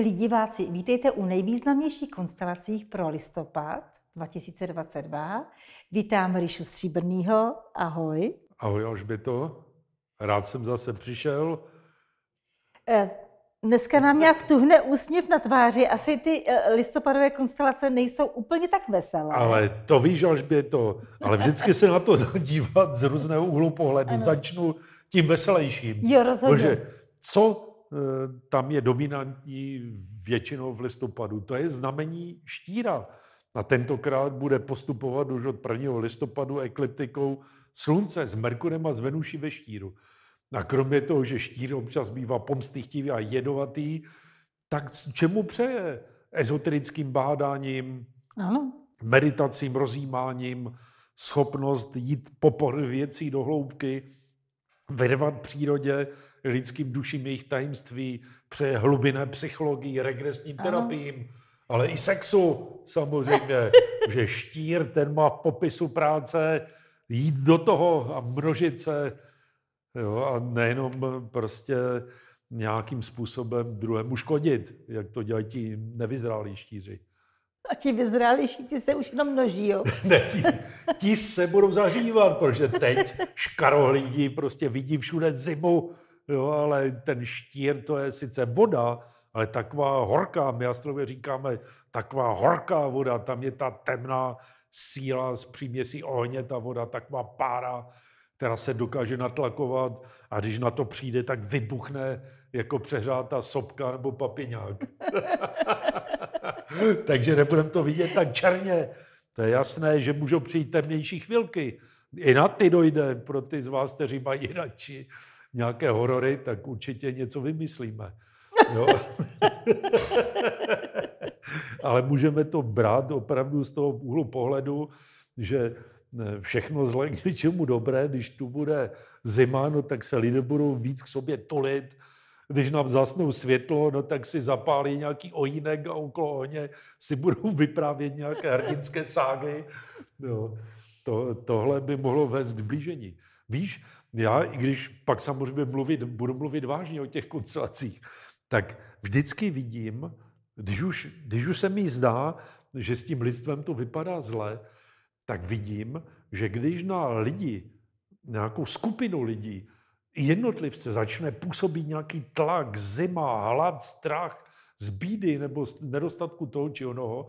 Milí diváci, vítejte u nejvýznamnějších konstelací pro listopad 2022. Vítám Ryšu Stříbrnýho. Ahoj. Ahoj Alžběto. Rád jsem zase přišel. Eh, dneska nám nějak tuhne úsměv na tváři. Asi ty eh, listopadové konstelace nejsou úplně tak veselé. Ale to víš, Alžběto. Ale vždycky se na to dívat z různého úhlu pohledu. Ano. Začnu tím veselějším. Jo, rozhodně. Bože, co Eh, tam je dominantní většinou v listopadu. To je znamení štíra. A tentokrát bude postupovat už od 1. listopadu ekliptikou slunce s Merkurem a s Venuší ve štíru. A kromě toho, že štír občas bývá pomstychtivý a jedovatý, tak čemu přeje? Ezoterickým bádáním, ano. meditacím, rozjímáním, schopnost jít po věcí do hloubky, vyrvat přírodě, lidským duším jejich tajemství, přeje hlubiné psychologii, regresním ano. terapiím, ale i sexu samozřejmě, že štír, ten má v popisu práce jít do toho a množit se jo, a nejenom prostě nějakým způsobem druhému škodit, jak to dělají ti nevyzrálí štíři. A ti vyzrálejší, ti se už jenom množí, jo? ne, ti, ti se budou zahřívat, protože teď škarohlídí prostě vidí všude zimu, Jo, ale ten štír, to je sice voda, ale taková horká, my astrově říkáme, taková horká voda, tam je ta temná síla z příměsí ohně, ta voda, taková pára, která se dokáže natlakovat a když na to přijde, tak vybuchne jako přehrátá sopka nebo papiňák. Takže nebudeme to vidět tak černě. To je jasné, že můžou přijít temnější chvilky. I na ty dojde, pro ty z vás, kteří mají radši nějaké horory, tak určitě něco vymyslíme. Jo? Ale můžeme to brát opravdu z toho úhlu pohledu, že eh, všechno zle k něčemu dobré, když tu bude zima, no tak se lidé budou víc k sobě tolit, když nám zasnou světlo, no tak si zapálí nějaký ojínek a okolo ohně si budou vyprávět nějaké hrdinské ságy. No, to, tohle by mohlo vést k blížení. Víš, já, i když pak samozřejmě mluvit, budu mluvit vážně o těch konstelacích, tak vždycky vidím, když už, když už se mi zdá, že s tím lidstvem to vypadá zle, tak vidím, že když na lidi, nějakou skupinu lidí, jednotlivce začne působit nějaký tlak, zima, hlad, strach z bídy nebo z nedostatku toho či onoho,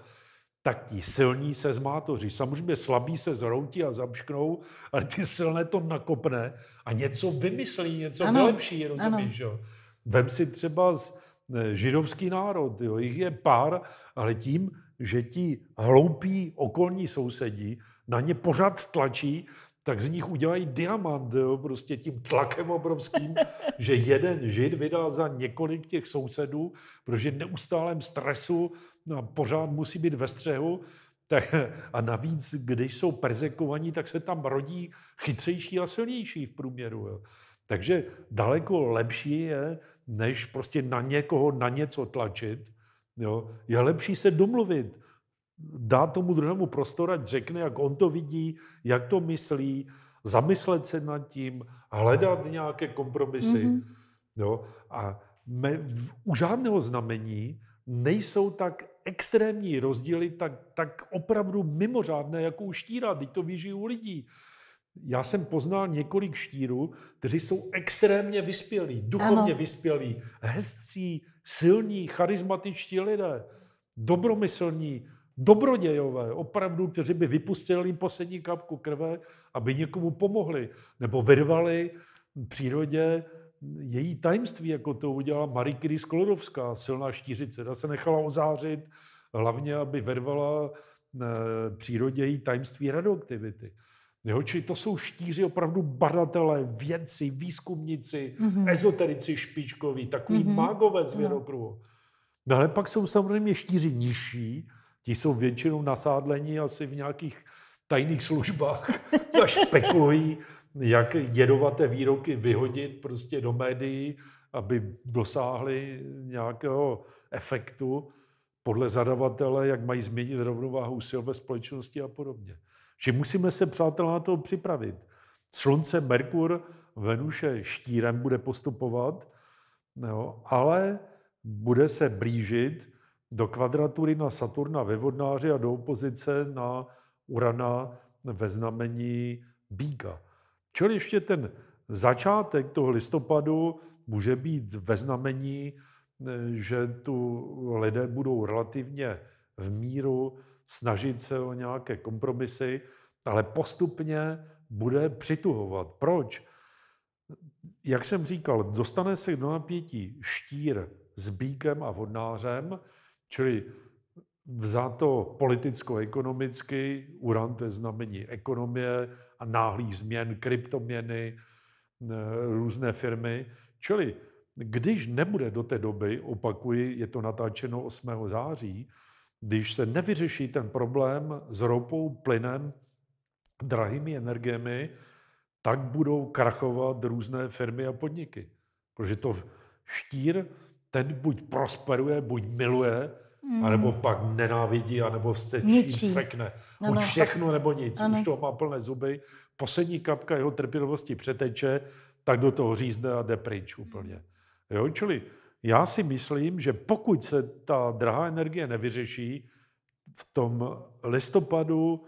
tak ti silní se zmátoří. Samozřejmě slabí se zroutí a zamšknou, ale ty silné to nakopne a něco vymyslí, něco ano. lepší, rozumíš? Jo? Vem si třeba z, eh, židovský národ, jo? jich je pár, ale tím, že ti hloupí okolní sousedí na ně pořád tlačí, tak z nich udělají diamant, jo? prostě tím tlakem obrovským, že jeden žid vydá za několik těch sousedů, protože v neustálém stresu no, pořád musí být ve střehu, tak, a navíc, když jsou persekovaní, tak se tam rodí chytřejší a silnější v průměru. Jo. Takže daleko lepší je, než prostě na někoho, na něco tlačit, jo. je lepší se domluvit, dát tomu druhému prostor, ať řekne, jak on to vidí, jak to myslí, zamyslet se nad tím, hledat nějaké kompromisy. Mm-hmm. Jo. A me, u žádného znamení nejsou tak extrémní rozdíly, tak, tak opravdu mimořádné, jako u štíra, teď to víš u lidí. Já jsem poznal několik štírů, kteří jsou extrémně vyspělí, duchovně ano. vyspělí, hezcí, silní, charismatičtí lidé, dobromyslní, dobrodějové, opravdu, kteří by vypustili poslední kapku krve, aby někomu pomohli, nebo vyrvali v přírodě její tajemství, jako to udělala Marie Curie Sklodovská, silná štířice, se nechala ozářit, hlavně, aby vervala eh, přírodě její tajemství radioaktivity. Jo, čili to jsou štíři opravdu badatelé, vědci, výzkumníci, mm-hmm. ezoterici špičkoví, takový mm-hmm. mágové z no. no ale pak jsou samozřejmě štíři nižší, ti jsou většinou nasádleni asi v nějakých tajných službách až pekují jak jedovaté výroky vyhodit prostě do médií, aby dosáhly nějakého efektu podle zadavatele, jak mají změnit rovnováhu sil ve společnosti a podobně. Že musíme se, přátelé, na to připravit. Slunce, Merkur, Venuše štírem bude postupovat, jo, ale bude se blížit do kvadratury na Saturna ve Vodnáři a do opozice na Urana ve znamení Bíka. Čili ještě ten začátek toho listopadu může být ve znamení, eh, že tu lidé budou relativně v míru snažit se o nějaké kompromisy, ale postupně bude přituhovat. Proč? Jak jsem říkal, dostane se do napětí štír s bíkem a vodnářem, čili vzato politicko-ekonomicky, uran to je znamení ekonomie a náhlých změn, kryptoměny, e, různé firmy. Čili když nebude do té doby, opakuji, je to natáčeno 8. září, když se nevyřeší ten problém s ropou, plynem, drahými energiemi, tak budou krachovat různé firmy a podniky. Protože to štír, ten buď prosperuje, buď miluje, a hmm. anebo pak nenávidí, anebo se Ničí. sekne. no, Buď no. všechno nebo nic, ano. už toho má plné zuby. Poslední kapka jeho trpělivosti přeteče, tak do toho řízne a jde pryč úplně. Jo, čili já si myslím, že pokud se ta drahá energie nevyřeší, v tom listopadu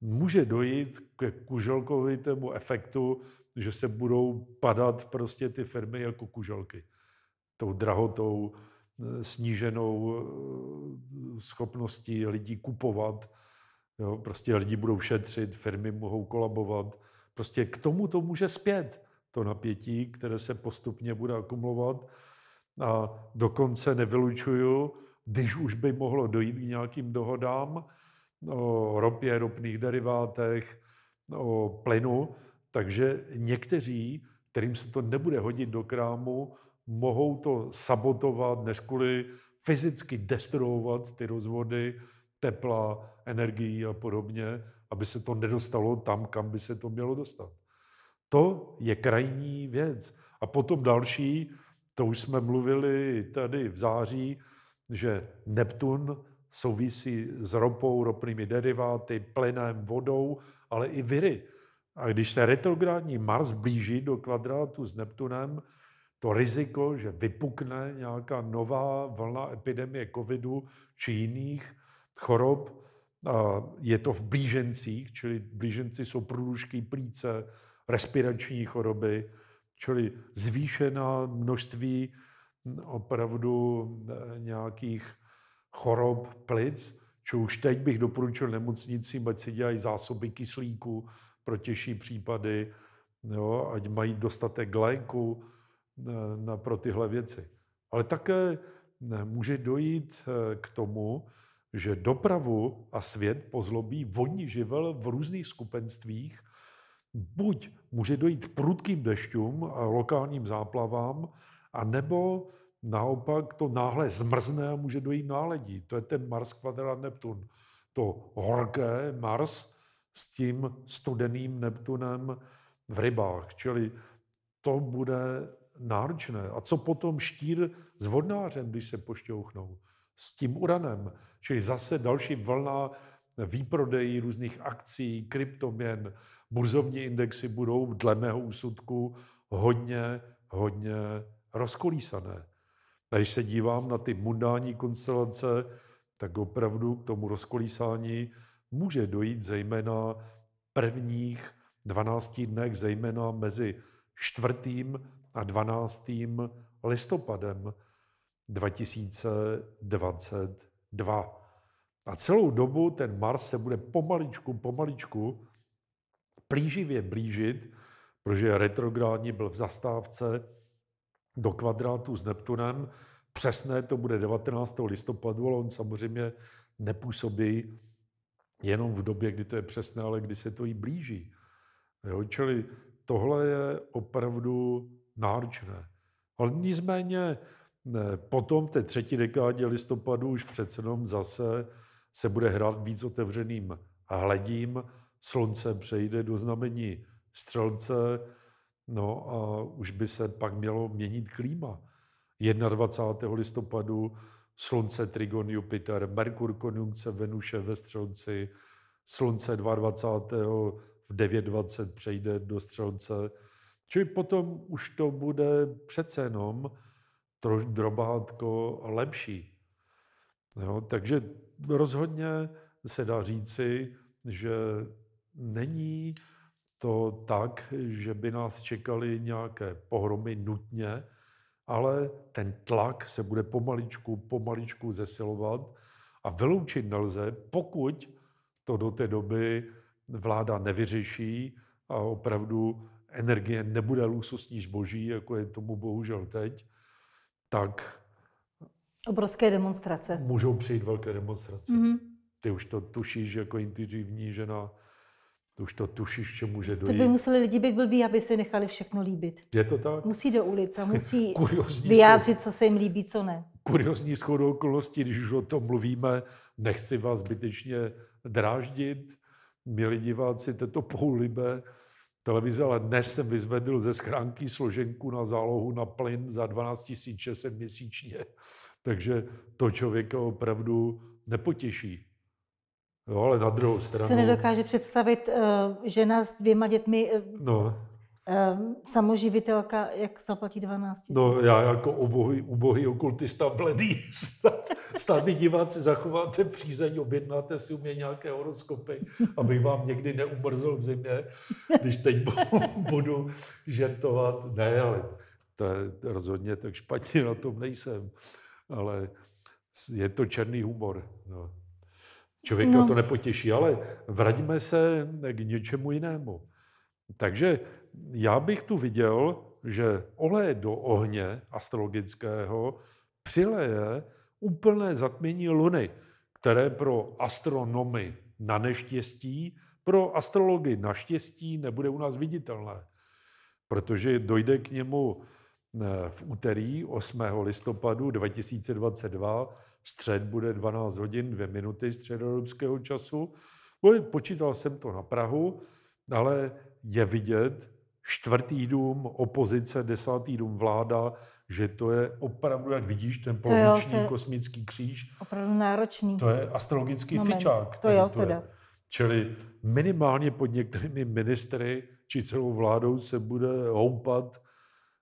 může dojít k kuželkovitému efektu, že se budou padat prostě ty firmy jako kuželky. Tou drahotou, sníženou eh, schopností lidí kupovat, jo, prostě lidi budou šetřit, firmy mohou kolabovat. Prostě k tomu to může zpět, to napětí, které se postupně bude akumulovat. A dokonce nevylučuju, když už by mohlo dojít k nějakým dohodám o ropě, ropných derivátech, o plynu, takže někteří, kterým se to nebude hodit do krámu, mohou to sabotovat, než kvůli fyzicky destruovat ty rozvody tepla, energií a podobně, aby se to nedostalo tam, kam by se to mělo dostat. To je krajní věc. A potom další, to už jsme mluvili tady v září, že Neptun souvisí s ropou, ropnými deriváty, plynem, vodou, ale i viry. A když se retrográdní Mars blíží do kvadrátu s Neptunem, to riziko, že vypukne nějaká nová vlna epidemie covidu či jiných chorob, je to v blížencích, čili blíženci jsou průdušky plíce, respirační choroby, čili zvýšená množství opravdu e, nějakých chorob plic, či už teď bych doporučil nemocnicím, ať si dělají zásoby kyslíku pro těžší případy, jo, ať mají dostatek léku, na, pro tyhle věci. Ale také eh, může dojít eh, k tomu, že dopravu a svět pozlobí vodní živel v různých skupenstvích. Buď může dojít k prudkým dešťům a lokálním záplavám, a nebo naopak to náhle zmrzne a může dojít náledí. To je ten Mars kvadrat Neptun. To horké Mars s tím studeným Neptunem v rybách. Čili to bude náročné. A co potom štír s vodnářem, když se pošťouchnou? S tím uranem. Čili zase další vlna výprodejí různých akcí, kryptoměn, burzovní indexy budou dle mého úsudku hodně, hodně rozkolísané. A když se dívám na ty mundální konstelace, tak opravdu k tomu rozkolísání může dojít zejména prvních 12 dnech, zejména mezi čtvrtým a 12. listopadem 2022. A celou dobu ten Mars se bude pomaličku, pomaličku plíživě blížit, protože retrográdně byl v zastávce do kvadrátu s Neptunem. Přesné to bude 19. listopadu, ale on samozřejmě nepůsobí jenom v době, kdy to je přesné, ale kdy se to jí blíží. Jo? Čili tohle je opravdu náročné. Ale nicméně potom v té třetí dekádě listopadu už přece jenom zase se bude hrát víc otevřeným hledím, slunce přejde do znamení střelce, no a už by se pak mělo měnit klíma. 21. listopadu slunce Trigon Jupiter, Merkur konjunkce Venuše ve střelci, slunce 22. v 9.20 přejde do střelce, Čili potom už to bude přece jenom troš drobátko lepší. Jo, takže rozhodně se dá říci, že není to tak, že by nás čekaly nějaké pohromy nutně, ale ten tlak se bude pomaličku, pomaličku zesilovat a vyloučit nelze, pokud to do té doby vláda nevyřeší a opravdu energie nebude luxusní zboží, jako je tomu bohužel teď, tak... Obrovské demonstrace. Můžou přijít velké demonstrace. Mm-hmm. Ty už to tušíš jako intuitivní žena, ty už to tušíš, že může dojít. To by museli lidi být blbí, aby si nechali všechno líbit. Je to tak? Musí do ulice, musí vyjádřit, co se jim líbí, co ne. Kuriozní schodu okolností, když už o tom mluvíme, nechci vás zbytečně dráždit, milí diváci, to poulibé, televize, ale dnes jsem vyzvedl ze schránky složenku na zálohu na plyn za 12 600 měsíčně. Takže to člověka opravdu nepotěší. Jo, ale na druhou stranu... Se nedokáže představit uh, žena s dvěma dětmi uh, no. Ehm, samoživitelka, jak zaplatí 12 000? No já jako ubohý, ubohý okultista bledý stavy diváci zachováte přízeň, objednáte si u mě nějaké horoskopy, aby vám někdy neumrzl v zimě, když teď budu žertovat. Ne, ale to je rozhodně tak špatně na tom nejsem. Ale je to černý humor. No. Člověka no. to nepotěší, ale vraťme se k něčemu jinému. Takže já bych tu viděl, že olej do ohně astrologického přileje úplné zatmění Luny, které pro astronomy na neštěstí, pro astrology naštěstí nebude u nás viditelné, protože dojde k němu eh, v úterý 8. listopadu 2022, střed bude 12 hodin 2 minuty středoevropského času. Počítal jsem to na Prahu, ale je vidět, čtvrtý dům opozice, desátý dům vláda, že to je opravdu, jak vidíš, ten poloviční kosmický kříž. Opravdu náročný. To je astrologický moment. fičák. To jo, to teda. Je. Čili minimálně pod některými ministry či celou vládou se bude houpat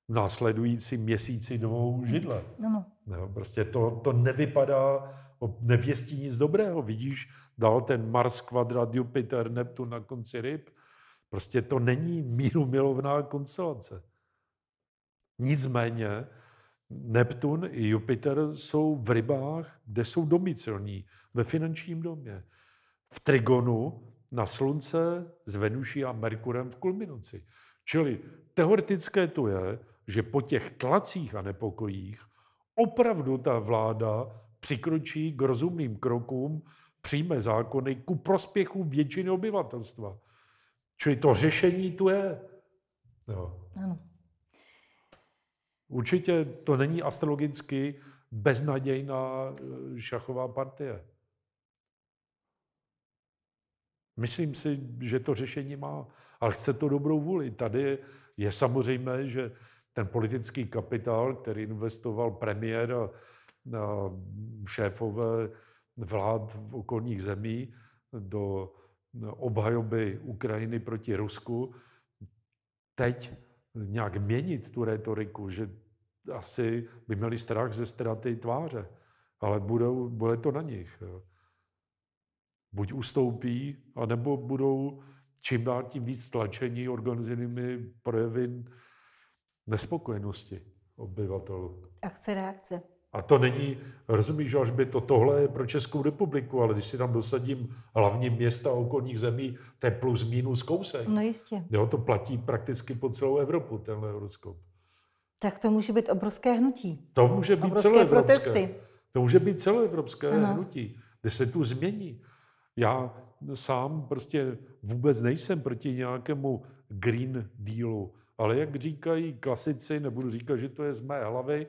v následující měsíci dvou hmm. židle. Ano. No, prostě to, to nevypadá, nevěstí nic dobrého. Vidíš dal ten Mars, kvadrat, Jupiter, Neptun na konci ryb Prostě to není míru milovná konstelace. Nicméně Neptun i Jupiter jsou v rybách, kde jsou domicilní, ve finančním domě. V trigonu na slunce s Venuší a Merkurem v kulminaci. Čili teoretické to je, že po těch tlacích a nepokojích opravdu ta vláda přikročí k rozumným krokům, přijme zákony ku prospěchu většiny obyvatelstva. Čili to řešení tu je. Jo. Ano. Určitě to není astrologicky beznadějná eh, šachová partie. Myslím si, že to řešení má, ale chce to dobrou vůli. Tady je samozřejmé, že ten politický kapitál, který investoval premiér a, a šéfové vlád v okolních zemí do obhajoby Ukrajiny proti Rusku, teď nějak měnit tu retoriku, že asi by měli strach ze straty tváře, ale budou, bude to na nich. Buď ustoupí, anebo budou čím dál tím víc tlačení organizovanými projevy nespokojenosti obyvatelů. Akce, reakce. A to není, rozumíš, až by to, tohle je pro Českou republiku, ale když si tam dosadím hlavní města okolních zemí, to je plus minus kousek. No jistě. Jo, to platí prakticky po celou Evropu, tenhle horoskop. Tak to může být obrovské hnutí. To může být obrovské celoevropské. Protesty. To může být celoevropské ano. hnutí, kde se tu změní. Já sám prostě vůbec nejsem proti nějakému Green Dealu, ale jak říkají klasici, nebudu říkat, že to je z mé hlavy,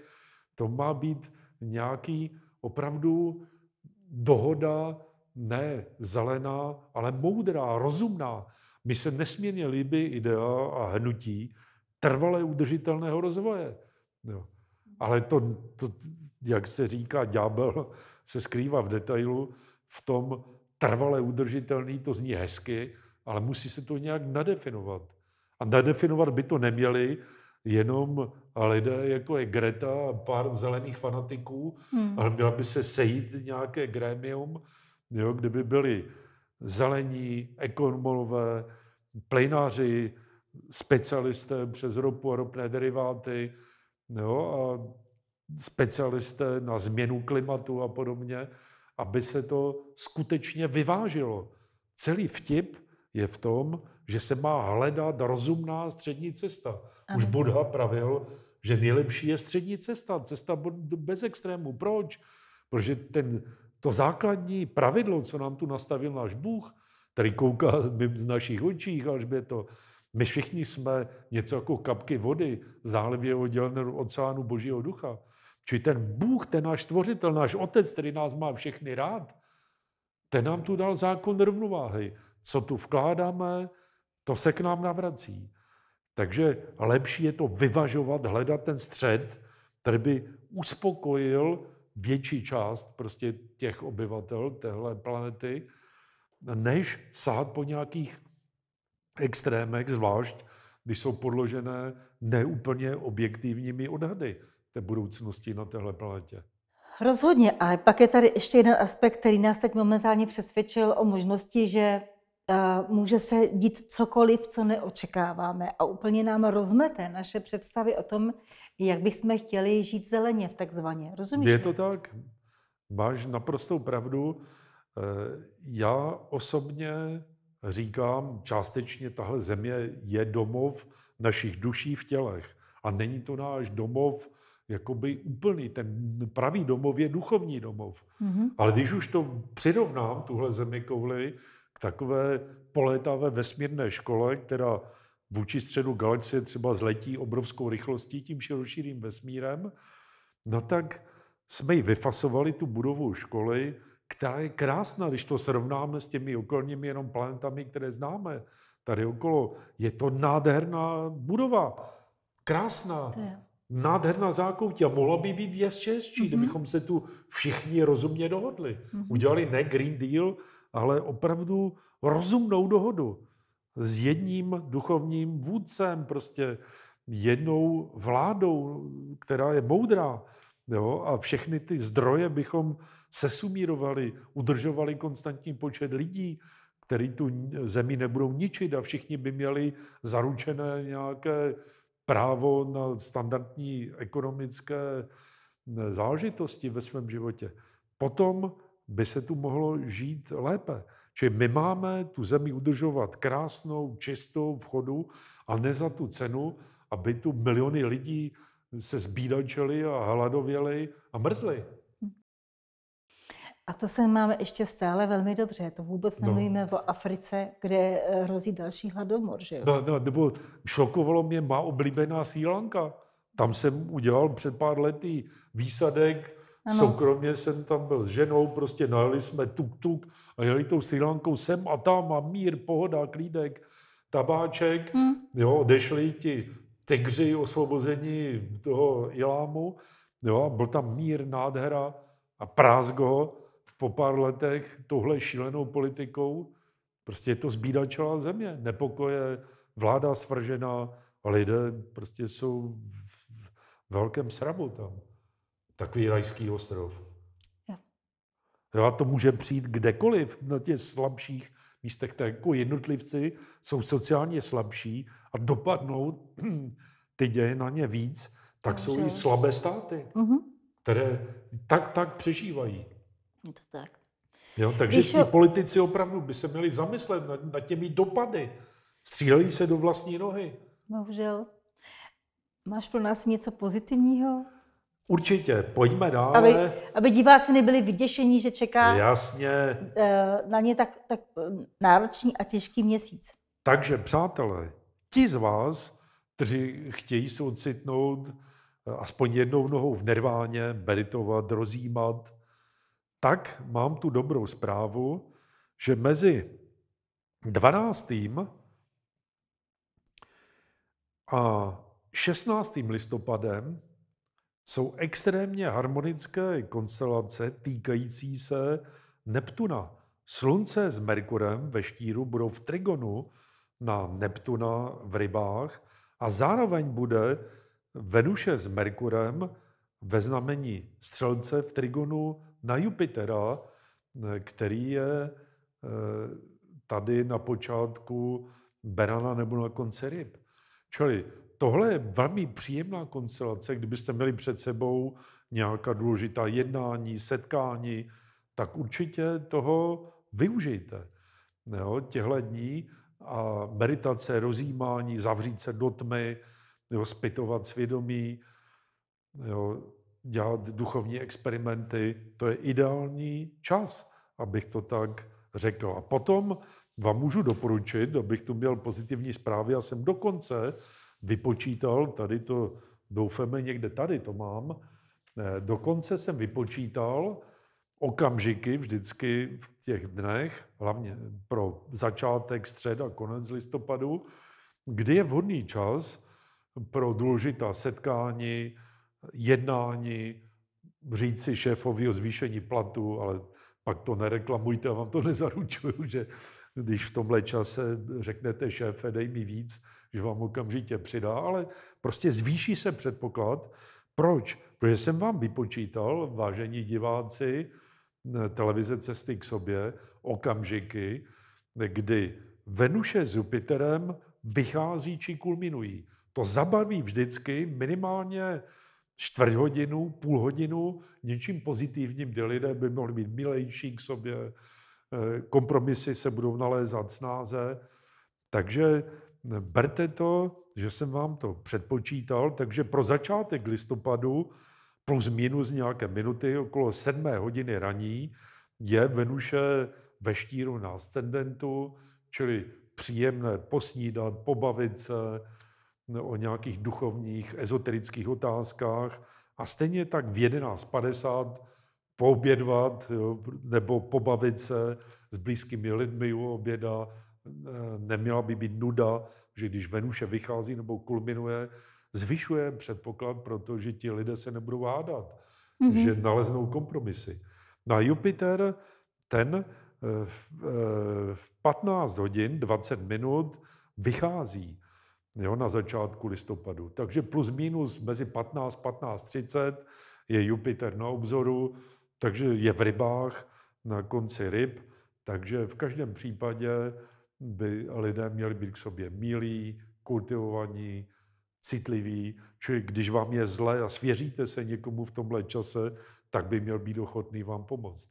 to má být nějaký opravdu dohoda, ne zelená, ale moudrá, rozumná. My se nesmírně líbí idea a hnutí trvale udržitelného rozvoje. Jo. Ale to, to, jak se říká, ďábel se skrývá v detailu, v tom trvale udržitelný, to zní hezky, ale musí se to nějak nadefinovat. A nadefinovat by to neměli, jenom lidé, jako je Greta a pár zelených fanatiků, hmm. ale měla by se sejít nějaké grémium, jo, kdyby byli zelení, ekonomové, plynáři, specialisté přes ropu a ropné deriváty, jo, a specialisté na změnu klimatu a podobně, aby se to skutečně vyvážilo. Celý vtip je v tom, že se má hledat rozumná střední cesta. Ano. Už Buddha pravil, že nejlepší je střední cesta, cesta bez extrému. Proč? Protože ten, to základní pravidlo, co nám tu nastavil náš Bůh, který kouká z našich očí, až by to, my všichni jsme něco jako kapky vody, zálivě oddělené oceánu Božího ducha. Čili ten Bůh, ten náš tvořitel, náš otec, který nás má všechny rád, ten nám tu dal zákon rovnováhy co tu vkládáme, to se k nám navrací. Takže lepší je to vyvažovat, hledat ten střed, který by uspokojil větší část prostě těch obyvatel téhle planety, než sát po nějakých extrémech, zvlášť když jsou podložené neúplně objektivními odhady té budoucnosti na téhle planetě. Rozhodně. A pak je tady ještě jeden aspekt, který nás teď momentálně přesvědčil o možnosti, že může se dít cokoliv, co neočekáváme a úplně nám rozmete naše představy o tom, jak bychom chtěli žít zeleně v takzvaně. Rozumíš? Je to tak. Máš naprostou pravdu. E, já osobně říkám, částečně tahle země je domov našich duší v tělech. A není to náš domov jakoby úplný, ten pravý domov je duchovní domov. Mm-hmm. Ale když už to přirovnám, tuhle zemi kouli, k takové polétavé vesmírné škole, která vůči středu galaxie třeba zletí obrovskou rychlostí tím širším vesmírem, no tak jsme ji vyfasovali, tu budovu školy, která je krásná, když to srovnáme s těmi okolními jenom planetami, které známe tady okolo. Je to nádherná budova, krásná, nádherná zákoutí a mohla by být ještě hezčí, mm-hmm. kdybychom se tu všichni rozumně dohodli. Mm-hmm. Udělali ne Green Deal, ale opravdu rozumnou dohodu s jedním duchovním vůdcem, prostě jednou vládou, která je moudrá. Jo? A všechny ty zdroje bychom sesumírovali, udržovali konstantní počet lidí, který tu zemi nebudou ničit a všichni by měli zaručené nějaké právo na standardní ekonomické záležitosti ve svém životě. Potom by se tu mohlo žít lépe. Čili my máme tu zemi udržovat krásnou, čistou vchodu a ne za tu cenu, aby tu miliony lidí se zbídačili a hladověli a mrzli. Hm. A to se máme ještě stále velmi dobře. To vůbec no. nemluvíme no. o Africe, kde eh, hrozí další hladomor, že jo? No, no, nebo šokovalo mě má oblíbená Sri Lanka. Tam jsem udělal před pár lety výsadek ano. Soukromě jsem tam byl s ženou, prostě najeli jsme tuk-tuk a jeli tou Sri Lankou sem a tam a mír, pohoda, klídek, tabáček. Hmm. Jo, odešli ti tegři osvobození toho Ilámu. Jo, byl tam mír, nádhera a prázdgo po pár letech tohle šílenou politikou. Prostě je to zbídačová země. Nepokoje, vláda svržená a lidé prostě jsou v velkém srabu tam takový rajský ostrov. Jo. a to může přijít kdekoliv na těch slabších místech. Tak jako jednotlivci jsou sociálně slabší a dopadnou ty děje na ně víc, tak Takže. No, jsou i slabé státy, uh-huh. které tak tak přežívají. Je to tak. Jo, takže ti politici opravdu by se měli zamyslet nad, nad těmi dopady. Střílejí se do vlastní nohy. Bohužel. No, Máš pro nás něco pozitivního? Určitě, pojďme dál, Aby, aby diváci nebyli vyděšení, že čeká Jasně. Eh, na ně tak, tak eh, náročný a těžký měsíc. Takže, přátelé, ti z vás, kteří chtějí se ocitnout eh, aspoň jednou nohou v nerváně, meditovat, rozjímat, tak mám tu dobrou zprávu, že mezi 12. a 16. listopadem jsou extrémně harmonické konstelace týkající se Neptuna. Slunce s Merkurem ve štíru budou v trigonu na Neptuna v rybách a zároveň bude Venuše s Merkurem ve znamení střelce v trigonu na Jupitera, který je e, tady na počátku berana nebo na konci ryb. Čili tohle je velmi příjemná konstelace, kdybyste měli před sebou nějaká důležitá jednání, setkání, tak určitě toho využijte. Jo, těhle dní a meditace, rozjímání, zavřít se do tmy, jo, zpytovat svědomí, jo, dělat duchovní experimenty, to je ideální čas, abych to tak řekl. A potom vám můžu doporučit, abych tu měl pozitivní zprávy a jsem dokonce vypočítal, tady to doufáme někde tady, to mám, eh, dokonce jsem vypočítal okamžiky vždycky v těch dnech, hlavně pro začátek, střed a konec listopadu, kdy je vhodný čas pro důležitá setkání, jednání, říct si šéfovi o zvýšení platu, ale pak to nereklamujte, a vám to nezaručuju, že když v tomhle čase řeknete šéfe, dej mi víc, že vám okamžitě přidá, ale prostě zvýší se předpoklad. Proč? Protože jsem vám vypočítal, vážení diváci, eh, televize Cesty k sobě, okamžiky, kdy Venuše s Jupiterem vychází či kulminují. To zabaví vždycky minimálně čtvrt hodinu, půl hodinu něčím pozitivním, kde lidé by mohli být milejší k sobě, eh, kompromisy se budou nalézat snáze. Takže berte to, že jsem vám to předpočítal, takže pro začátek listopadu plus minus nějaké minuty, okolo sedmé hodiny raní, je Venuše ve štíru na ascendentu, čili příjemné posnídat, pobavit se no, o nějakých duchovních, ezoterických otázkách a stejně tak v 11.50 poobědvat jo, nebo pobavit se s blízkými lidmi u oběda, Eh, neměla by být nuda, že když Venuše vychází nebo kulminuje, zvyšuje předpoklad, protože ti lidé se nebudou hádat, mm-hmm. že naleznou kompromisy. Na Jupiter ten eh, v, eh, v 15 hodin 20 minut vychází jo, na začátku listopadu. Takže plus minus mezi 15 15 30 je Jupiter na obzoru, takže je v rybách na konci ryb, takže v každém případě by lidé měli být k sobě milí, kultivovaní, citliví. Čili když vám je zle a svěříte se někomu v tomhle čase, tak by měl být ochotný vám pomoct.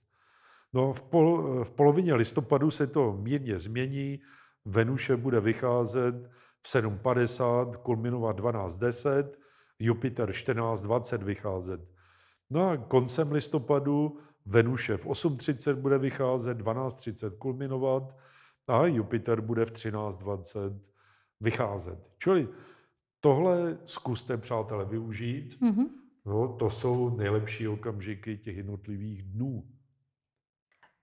No, v, pol, v polovině listopadu se to mírně změní. Venuše bude vycházet v 7.50, kulminovat 12.10, Jupiter 14.20 vycházet. No a koncem listopadu Venuše v 8.30 bude vycházet, 12.30 kulminovat, a Jupiter bude v 13.20 vycházet. Čili tohle zkuste, přátelé, využít. Mm-hmm. No, to jsou nejlepší okamžiky těch jednotlivých dnů.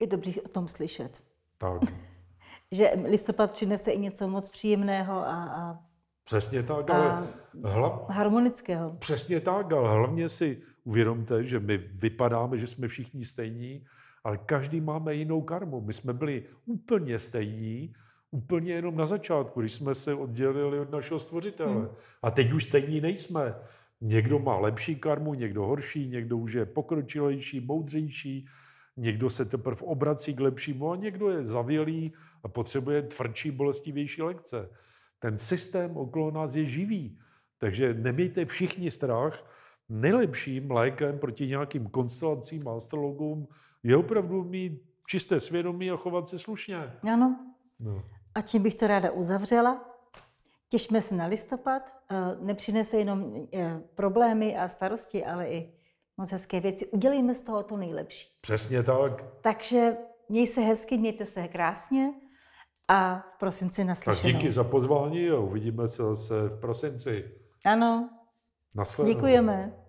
Je dobrý o tom slyšet. Tak. že listopad přinese i něco moc příjemného a, a Přesně tak, a ale hla... harmonického. Přesně tak, ale hlavně si uvědomte, že my vypadáme, že jsme všichni stejní, ale každý máme jinou karmu. My jsme byli úplně stejní, úplně jenom na začátku, když jsme se oddělili od našeho stvořitele. Hmm. A teď už stejní nejsme. Někdo má lepší karmu, někdo horší, někdo už je pokročilejší, moudřejší, někdo se teprve obrací k lepšímu a někdo je zavělý a potřebuje tvrdší, bolestivější lekce. Ten systém okolo nás je živý, takže nemějte všichni strach. Nejlepším lékem proti nějakým konstelacím a astrologům je opravdu mít čisté svědomí a chovat se slušně. Ano. No. A tím bych to ráda uzavřela. Těšme se na listopad. Eh, nepřinese jenom eh, problémy a starosti, ale i moc hezké věci. Udělejme z toho to nejlepší. Přesně tak. Takže měj se hezky, mějte se krásně a v prosinci naslyšenou. Tak díky za pozvání a uvidíme se zase v prosinci. Ano. Naschledanou. Děkujeme.